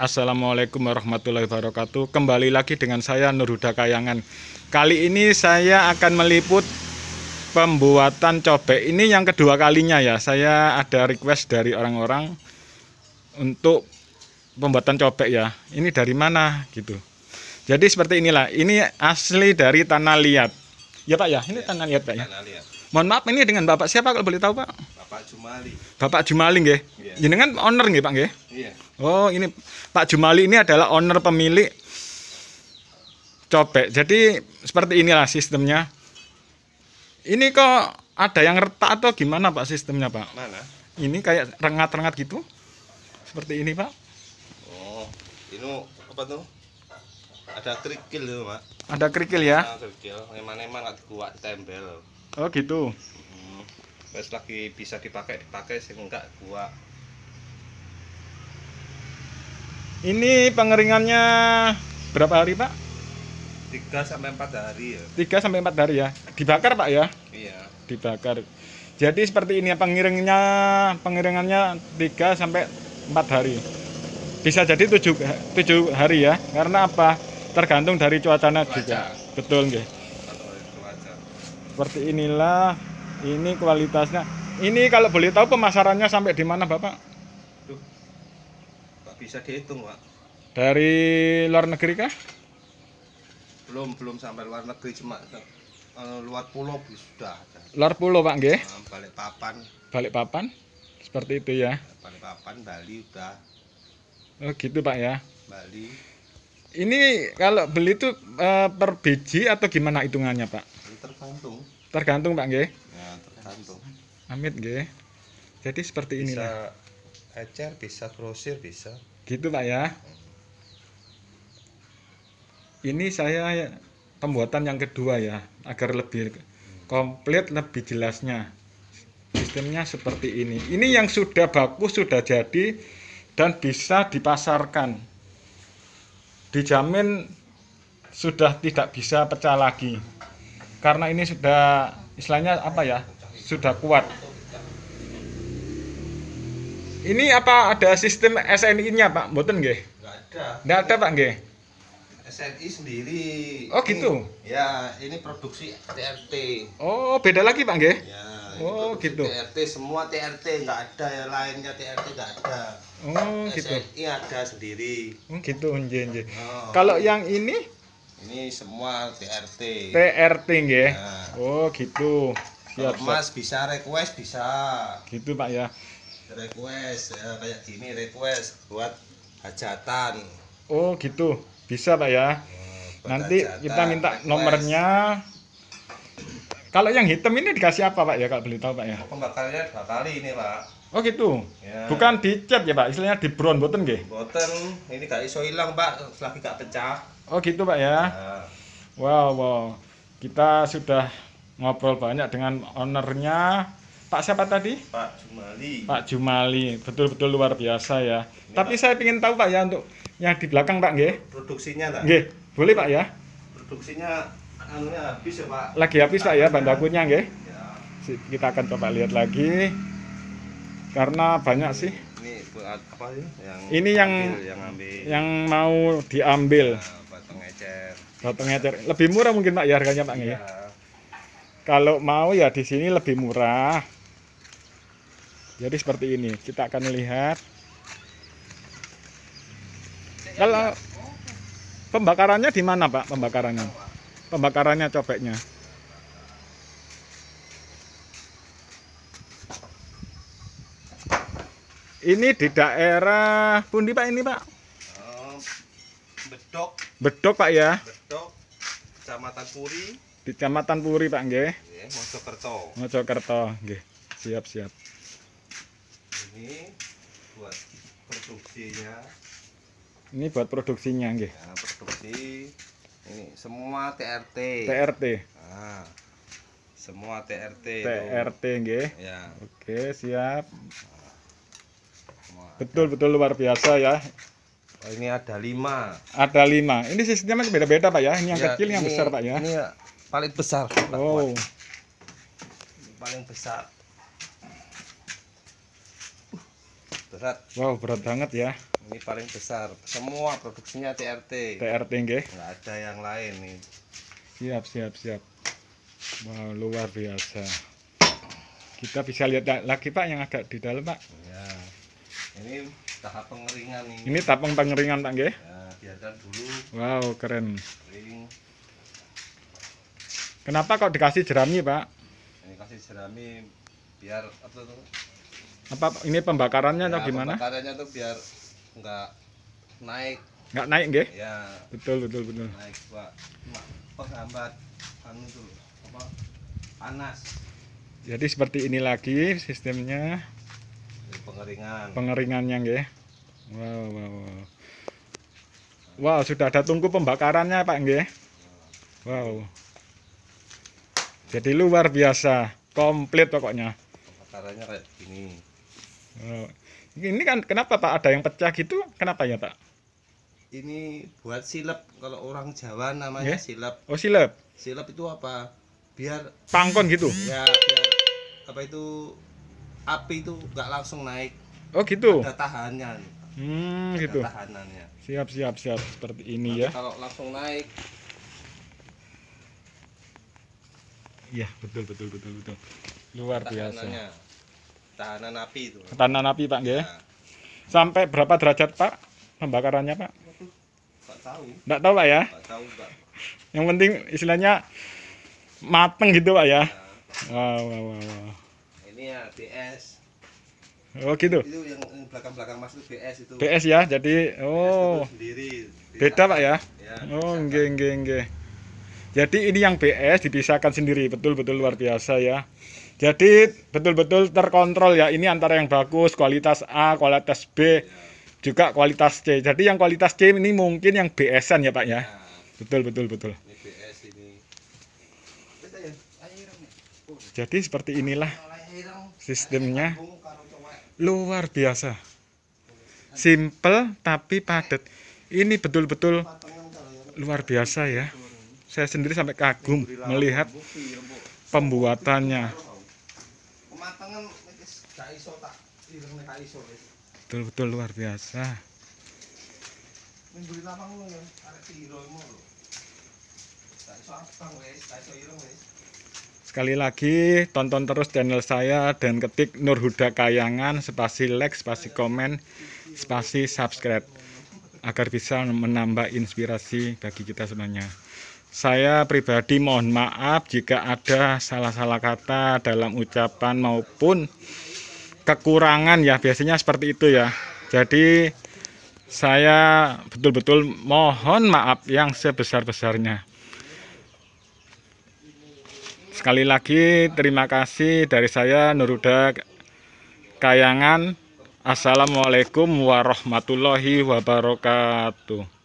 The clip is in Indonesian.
Assalamualaikum warahmatullahi wabarakatuh Kembali lagi dengan saya Nurhuda Kayangan Kali ini saya akan meliput pembuatan cobek Ini yang kedua kalinya ya Saya ada request dari orang-orang Untuk pembuatan cobek ya Ini dari mana gitu Jadi seperti inilah Ini asli dari tanah liat Ya Pak ya, ini ya, tanah liat Pak ya Mohon maaf ini dengan Bapak siapa kalau boleh tahu Pak? Bapak Jumali Bapak Jumali ya. Jadi Jenengan owner nggih Pak nggih? Iya. Oh, ini Pak Jumali ini adalah owner pemilik cobek. Jadi seperti inilah sistemnya. Ini kok ada yang retak atau gimana Pak sistemnya Pak? Mana? Ini kayak rengat-rengat gitu. Seperti ini Pak. Oh, ini apa tuh? Ada kerikil loh Pak. Ada kerikil ya? kerikil, emang-emang nggak kuat tembel. Oh gitu. Hmm. Terus lagi bisa dipakai dipakai sih enggak kuat Ini pengeringannya berapa hari, Pak? Tiga sampai empat hari ya. Tiga sampai empat hari ya. Dibakar, Pak ya? Iya. Dibakar. Jadi seperti ini ya pengiringnya pengiringannya 3 sampai empat hari. Bisa jadi tujuh 7 hari ya. Karena apa? Tergantung dari cuacanya Cuaca. juga. Betul nggih. Seperti inilah ini kualitasnya. Ini kalau boleh tahu pemasarannya sampai di mana, Bapak? bisa dihitung pak dari luar negeri kah belum belum sampai luar negeri cuma eh, luar pulau sudah luar pulau pak nggih ah, balik papan balik papan seperti itu ya balik papan Bali udah oh gitu pak ya Bali ini kalau beli itu eh, per biji atau gimana hitungannya pak tergantung tergantung pak nggih ya tergantung amit nggih jadi seperti ini bisa inilah. ecer bisa grosir bisa gitu pak ya ini saya pembuatan yang kedua ya agar lebih komplit lebih jelasnya sistemnya seperti ini ini yang sudah bagus sudah jadi dan bisa dipasarkan dijamin sudah tidak bisa pecah lagi karena ini sudah istilahnya apa ya sudah kuat ini apa ada sistem SNI-nya Pak? Boten nggih? Enggak ada. Enggak ada Pak nggih. SNI sendiri. Oh gitu. Ini, ya, ini produksi TRT. Oh, beda lagi Pak nggih? Ya. Oh gitu. TRT semua TRT nggak ada yang lainnya TRT nggak ada. Oh SNI gitu. SNI ada sendiri. Oh gitu, nje nje. Oh. Kalau yang ini? Ini semua TRT. TRT nggih. Ya. Oh gitu. Siap, Mas bisa request bisa. Gitu Pak ya request ya kayak gini request buat hajatan oh gitu bisa pak ya hmm, nanti hajatan, kita minta request. nomornya kalau yang hitam ini dikasih apa pak ya kalau beli tahu pak ya pembakarnya dua kali ini pak Oh gitu. Ya. Bukan dicat ya, Pak. Istilahnya di brown button gak? Button. Ini gak iso hilang, Pak. Lagi gak pecah. Oh gitu, Pak ya. ya. Wow, wow. Kita sudah ngobrol banyak dengan ownernya Pak siapa tadi? Pak Jumali. Pak Jumali, betul-betul luar biasa ya. Ini iya, Tapi Pak. saya ingin tahu Pak ya untuk yang di belakang Pak nggih. Produksinya Pak. Nggih, boleh Pak ya? Produksinya anunya habis ya Pak. Lagi habis Pak ya bahan bakunya nggih. Ya. Kita akan coba lihat lagi. Karena banyak sih. Ini apa sih yang Ini yang ambil, yang, ambil. yang mau diambil. Nah, batang ecer. Batang ecer. Lebih murah mungkin Pak ya harganya Pak ya. Kalau mau ya di sini lebih murah jadi seperti ini kita akan lihat kalau pembakarannya di mana pak pembakarannya pembakarannya cobeknya ini di daerah pundi pak ini pak eh, bedok bedok pak ya bedok kecamatan puri di kecamatan puri pak nggih Mojokerto Mojokerto nggih siap siap ini buat produksinya ini buat produksinya nggih ya, produksi ini semua TRT TRT nah, semua TRT TRT nggih ya oke siap betul betul luar biasa ya oh, ini ada lima ada lima ini sistemnya masih beda-beda pak ya ini yang ya, kecil ini, yang besar pak ya ini paling besar oh. Ini paling besar berat wow berat banget ya ini paling besar semua produksinya TRT TRT nggih Enggak ada yang lain nih siap siap siap wow luar biasa kita bisa lihat lagi pak yang agak di dalam pak ya ini tahap pengeringan ini ini tahap pengeringan pak nggih ya, biarkan dulu wow keren Ring. kenapa kok dikasih jerami pak ini kasih jerami biar apa tuh apa ini pembakarannya ya, atau gimana pembakarannya tuh biar nggak naik nggak naik nggih ya betul betul betul naik pak penghambat anu tuh apa panas jadi seperti ini lagi sistemnya pengeringan pengeringannya nggih wow wow wow wow sudah ada tungku pembakarannya pak nggih wow jadi luar biasa komplit pokoknya pembakarannya kayak gini Oh. Ini kan kenapa Pak ada yang pecah gitu? Kenapa ya Pak? Ini buat silap kalau orang Jawa namanya yeah? silep. Oh silap. Silep itu apa? Biar pangkon gitu. Ya biar apa itu api itu nggak langsung naik. Oh gitu. Ada tahannya. Hmm gitu. ada gitu. Tahanannya. Siap siap siap seperti ini Tapi ya. Kalau langsung naik Iya, betul betul betul betul. Luar biasa tahanan api itu tahanan api pak nggih nah. sampai berapa derajat pak pembakarannya pak Tidak tahu Tidak tahu pak ya Tidak tahu pak yang penting istilahnya mateng gitu pak ya nah, wow, wow, wow. ini ya BS Oh gitu. Itu yang belakang-belakang Mas itu BS itu. BS ya. Jadi oh. sendiri. Beda Pak ya? ya oh, geng-geng geng. Jadi ini yang BS dipisahkan sendiri, betul-betul luar biasa ya. Jadi betul-betul terkontrol ya ini antara yang bagus kualitas A, kualitas B, juga kualitas C. Jadi yang kualitas C ini mungkin yang BSN ya Pak ya. Iya. Betul betul betul. Ya? Ya? Jadi seperti inilah sistemnya luar biasa. Simple tapi padat. Ini betul-betul luar biasa ya. Saya sendiri sampai kagum melihat pembuatannya wis gak tak irengne gak iso wis. Betul-betul luar biasa. Sekali lagi tonton terus channel saya dan ketik Nur Huda Kayangan spasi like spasi komen spasi subscribe agar bisa menambah inspirasi bagi kita semuanya. Saya pribadi mohon maaf jika ada salah-salah kata dalam ucapan maupun kekurangan ya biasanya seperti itu ya. Jadi saya betul-betul mohon maaf yang sebesar-besarnya. Sekali lagi terima kasih dari saya Nuruda Kayangan. Assalamualaikum warahmatullahi wabarakatuh.